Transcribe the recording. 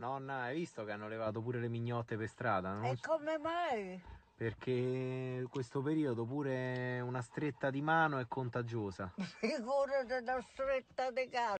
Nonna, hai visto che hanno levato pure le mignotte per strada? Non e come mai? Perché in questo periodo pure una stretta di mano è contagiosa. Figurati una stretta di cazzo.